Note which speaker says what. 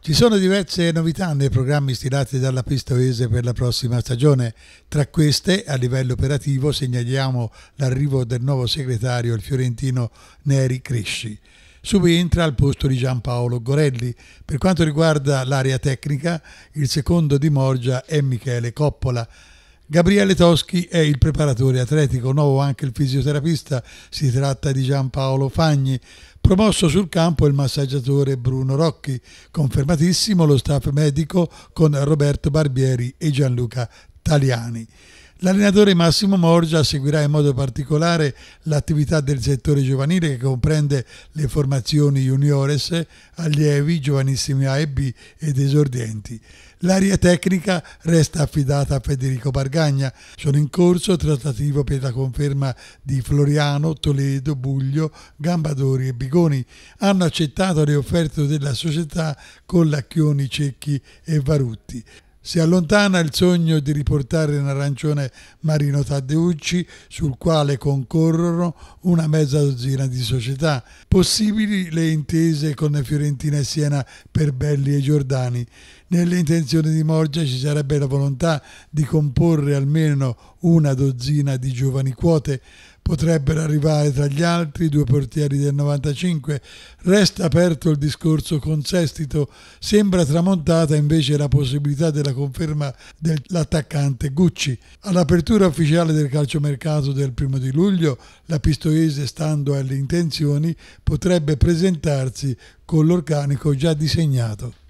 Speaker 1: Ci sono diverse novità nei programmi stilati dalla Pistoese per la prossima stagione. Tra queste, a livello operativo, segnaliamo l'arrivo del nuovo segretario, il fiorentino Neri Cresci. Subentra al posto di Giampaolo Gorelli. Per quanto riguarda l'area tecnica, il secondo di Morgia è Michele Coppola. Gabriele Toschi è il preparatore atletico, nuovo anche il fisioterapista, si tratta di Giampaolo Fagni. Promosso sul campo il massaggiatore Bruno Rocchi, confermatissimo lo staff medico con Roberto Barbieri e Gianluca Taliani. L'allenatore Massimo Morgia seguirà in modo particolare l'attività del settore giovanile che comprende le formazioni juniores, allievi, giovanissimi A e B ed esordienti. L'area tecnica resta affidata a Federico Bargagna. Sono in corso trattativo per la conferma di Floriano, Toledo, Buglio, Gambadori e Bigoni. Hanno accettato le offerte della società con Lacchioni, Cecchi e Varutti. Si allontana il sogno di riportare in arancione Marino Taddeucci, sul quale concorrono una mezza dozzina di società. Possibili le intese con Fiorentina e Siena per Belli e Giordani. Nelle intenzioni di Morgia ci sarebbe la volontà di comporre almeno una dozzina di giovani quote potrebbero arrivare tra gli altri due portieri del 95. Resta aperto il discorso con Sestito, sembra tramontata invece la possibilità della conferma dell'attaccante Gucci. All'apertura ufficiale del calciomercato del primo di luglio, la Pistoiese, stando alle intenzioni, potrebbe presentarsi con l'organico già disegnato.